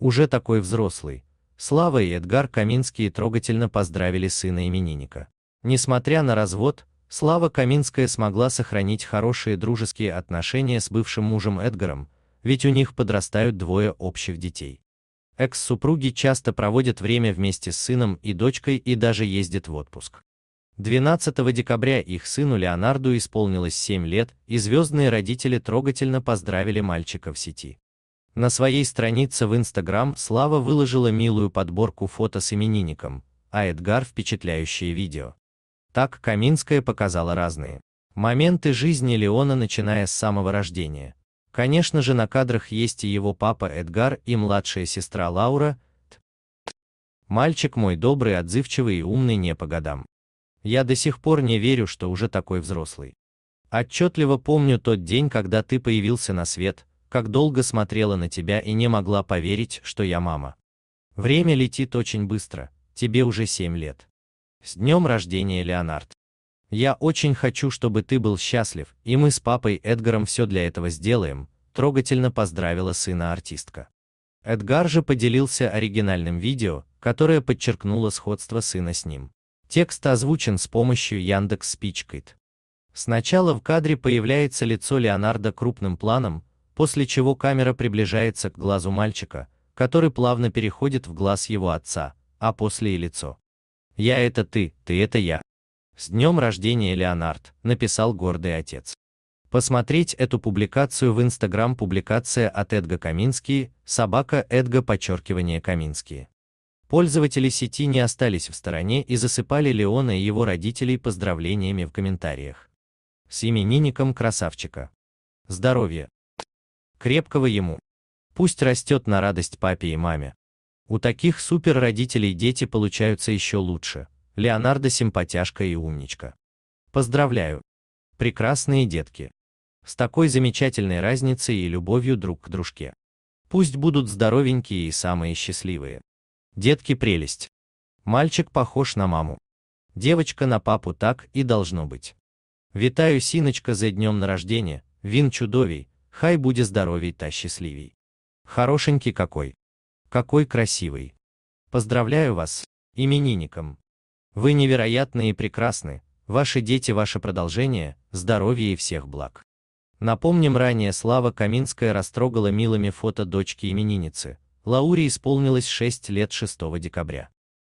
Уже такой взрослый, Слава и Эдгар Каминские трогательно поздравили сына именинника. Несмотря на развод, Слава Каминская смогла сохранить хорошие дружеские отношения с бывшим мужем Эдгаром, ведь у них подрастают двое общих детей. Экс-супруги часто проводят время вместе с сыном и дочкой и даже ездят в отпуск. 12 декабря их сыну Леонарду исполнилось 7 лет, и звездные родители трогательно поздравили мальчика в сети. На своей странице в Instagram Слава выложила милую подборку фото с именинником, а Эдгар впечатляющее видео. Так Каминская показала разные моменты жизни Леона, начиная с самого рождения. Конечно же, на кадрах есть и его папа Эдгар и младшая сестра Лаура. Мальчик мой добрый, отзывчивый и умный не по годам. Я до сих пор не верю, что уже такой взрослый. Отчетливо помню тот день, когда ты появился на свет, как долго смотрела на тебя и не могла поверить, что я мама. Время летит очень быстро, тебе уже 7 лет. С днем рождения, Леонард. Я очень хочу, чтобы ты был счастлив, и мы с папой Эдгаром все для этого сделаем, трогательно поздравила сына артистка. Эдгар же поделился оригинальным видео, которое подчеркнуло сходство сына с ним. Текст озвучен с помощью Яндекс Спичкайт. Сначала в кадре появляется лицо Леонардо крупным планом, после чего камера приближается к глазу мальчика, который плавно переходит в глаз его отца, а после и лицо. «Я это ты, ты это я». «С днем рождения, Леонард», — написал гордый отец. Посмотреть эту публикацию в Инстаграм публикация от Эдга Каминский, собака Эдга подчеркивание Каминские. Пользователи сети не остались в стороне и засыпали Леона и его родителей поздравлениями в комментариях. С именинником красавчика. Здоровья, Крепкого ему. Пусть растет на радость папе и маме. У таких суперродителей дети получаются еще лучше. Леонардо симпатяшка и умничка. Поздравляю. Прекрасные детки. С такой замечательной разницей и любовью друг к дружке. Пусть будут здоровенькие и самые счастливые. Детки прелесть. Мальчик похож на маму. Девочка на папу так и должно быть. Витаю Синочка за днем на рождение, Вин Чудовий, Хай буде здоровей та счастливей. Хорошенький какой. Какой красивый. Поздравляю вас, именинником. Вы невероятны и прекрасны, ваши дети ваше продолжение, здоровья и всех благ. Напомним ранее Слава Каминская растрогала милыми фото дочки именинницы. Лауре исполнилось 6 лет 6 декабря.